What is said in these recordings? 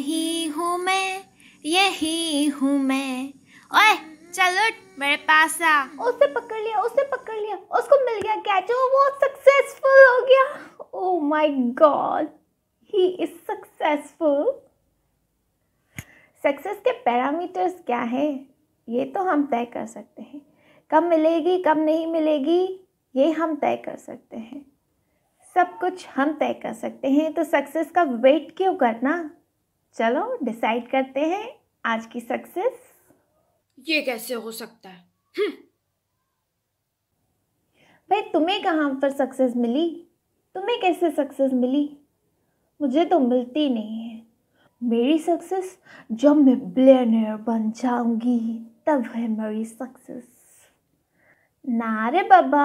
यही हूँ मैं यही हूँ मैं ओए चल उठ मेरे पास आ उसे पकड़ लिया उसे पकड़ लिया उसको मिल गया कैचो वो सक्सेसफुल हो गया oh my god he is successful success के पैरामीटर्स क्या है ये तो हम तय कर सकते हैं कब मिलेगी कब नहीं मिलेगी ये हम तय कर सकते हैं सब कुछ हम तय कर सकते हैं तो सक्सेस का वेट क्यों करना चलो डिसाइड करते हैं आज की सक्सेस ये कैसे हो सकता है हम्म। भाई तुम्हें कहाँ पर सक्सेस मिली तुम्हें कैसे सक्सेस मिली मुझे तो मिलती नहीं है मेरी सक्सेस जब मैं ब्लेनर बन जाऊंगी तब है मेरी सक्सेस ना रे बाबा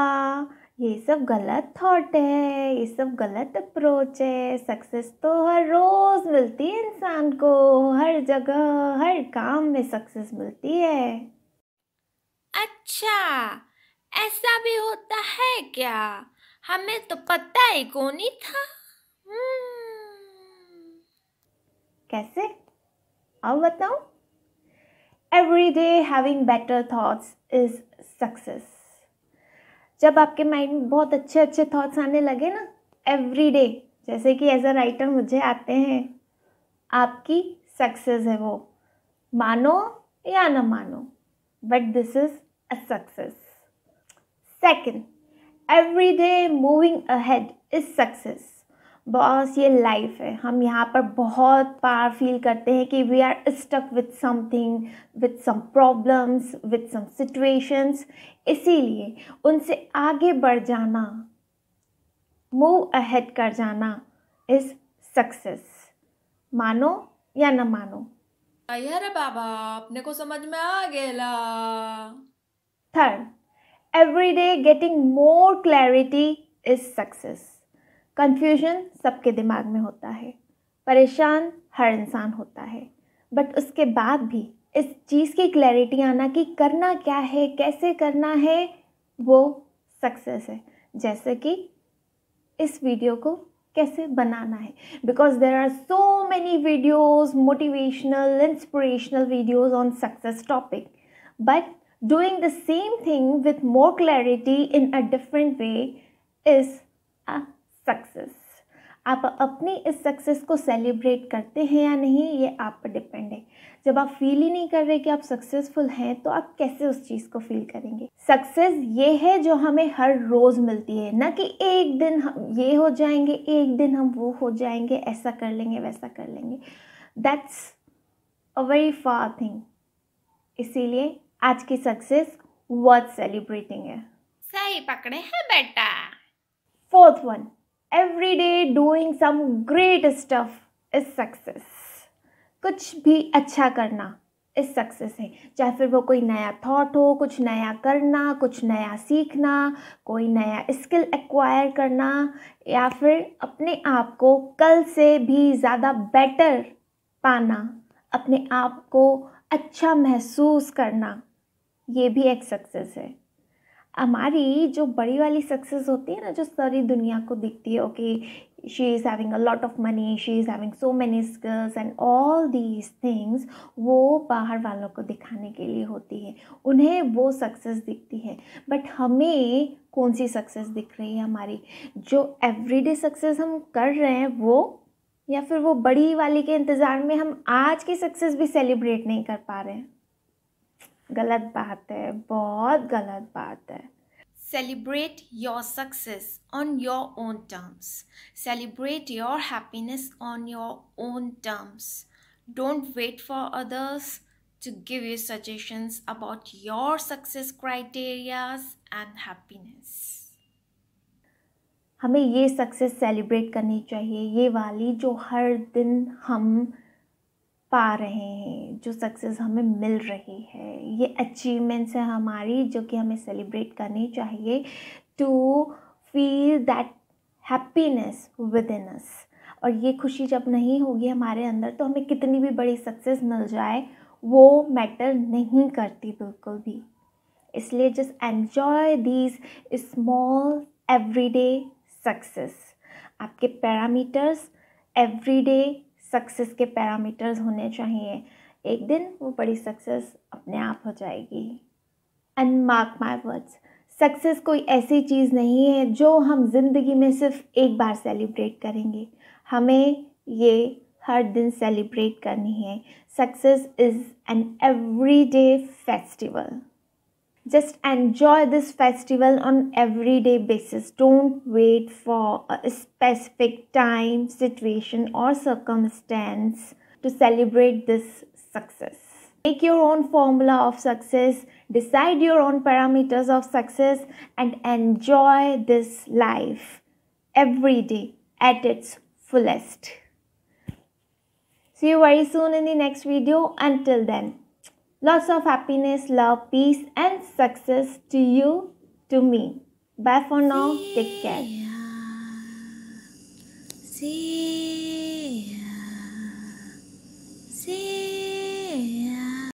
ये सब गलत थॉट है ये सब गलत अप्रोच है सक्सेस तो हर रोज़ मिलती है इंसान को हर जगह हर काम में सक्सेस मिलती है अच्छा ऐसा भी होता है क्या हमें तो पता ही को नहीं था हम्म। कैसे अब बताओ every day having better thoughts is success जब आपके माइंड में बहुत अच्छे अच्छे थॉट्स आने लगे ना एवरी डे जैसे कि एज अ राइटर मुझे आते हैं आपकी सक्सेस है वो मानो या ना मानो but this is a success second every day moving ahead is success boss ये लाइफ है हम यहाँ पर बहुत पार फील करते हैं कि we are stuck with something with some problems with some situations इसीलिए उनसे आगे बढ़ जाना मूव अहेड कर जाना इज़ सक्सेस मानो या न मानो अरे बाबा अपने को समझ में आ गया third every day getting more clarity is success confusion सबके दिमाग में होता है परेशान हर इंसान होता है बट उसके बाद भी इस चीज़ की क्लैरिटी आना कि करना क्या है कैसे करना है वो सक्सेस है जैसे कि इस वीडियो को कैसे बनाना है because there are so many videos motivational inspirational videos on success topic but doing the same thing with more clarity in a different way is a success आप अपनी इस सक्सेस को सेलिब्रेट करते हैं या नहीं ये आप पर डिपेंड है जब आप फील ही नहीं कर रहे कि आप सक्सेसफुल हैं तो आप कैसे उस चीज़ को फील करेंगे सक्सेस ये है जो हमें हर रोज़ मिलती है ना कि एक दिन हम ये हो जाएंगे एक दिन हम वो हो जाएंगे ऐसा कर लेंगे वैसा कर लेंगे that's a very far thing इसीलिए आज की सक्सेस वर्थ सेलिब्रेटिंग है सही पकड़े हैं बेटा fourth one every day doing some great stuff is success कुछ भी अच्छा करना इस सक्सेस है चाहे फिर वो कोई नया थॉट हो कुछ नया करना कुछ नया सीखना कोई नया स्किल एक्वायर करना या फिर अपने आप को कल से भी ज़्यादा बेटर पाना अपने आप को अच्छा महसूस करना ये भी एक सक्सेस है हमारी जो बड़ी वाली सक्सेस होती है ना जो सारी दुनिया को दिखती है okay she is having a lot of money she is having so many skills and all these things वो बाहर वालों को दिखाने के लिए होती है उन्हें वो सक्सेस दिखती है बट हमें कौन सी सक्सेस दिख रही है हमारी जो एवरीडे सक्सेस हम कर रहे हैं वो या फिर वो बड़ी वाली के इंतज़ार में हम आज की सक्सेस भी सेलिब्रेट नहीं कर पा रहे हैं गलत बात है बहुत गलत बात है celebrate your success on your own terms celebrate your happiness on your own terms don't wait for others to give you suggestions about your success criterias and happiness. हमें ये सक्सेस सेलिब्रेट करनी चाहिए ये वाली जो हर दिन हम पा रहे हैं जो सक्सेस हमें मिल रही है ये अचीवमेंट्स हैं हमारी जो कि हमें सेलिब्रेट करनी चाहिए to feel that happiness within us और ये खुशी जब नहीं होगी हमारे अंदर तो हमें कितनी भी बड़ी सक्सेस मिल जाए वो मैटर नहीं करती बिल्कुल भी इसलिए just enjoy these small everyday success आपके पैरामीटर्स एवरीडे सक्सेस के पैरामीटर्स होने चाहिए एक दिन वो बड़ी सक्सेस अपने आप हो जाएगी and mark my words success कोई ऐसी चीज़ नहीं है जो हम जिंदगी में सिर्फ एक बार सेलिब्रेट करेंगे हमें ये हर दिन सेलिब्रेट करनी है success is an everyday festival just enjoy this festival on everyday basis don't wait for a specific time situation or circumstance to celebrate this success make your own formula of success decide your own parameters of success and enjoy this life every day at its fullest see you very soon in the next video until then Lots of happiness, love, peace, and success to you, to me. Bye for now. Take care. See ya. See ya. See ya.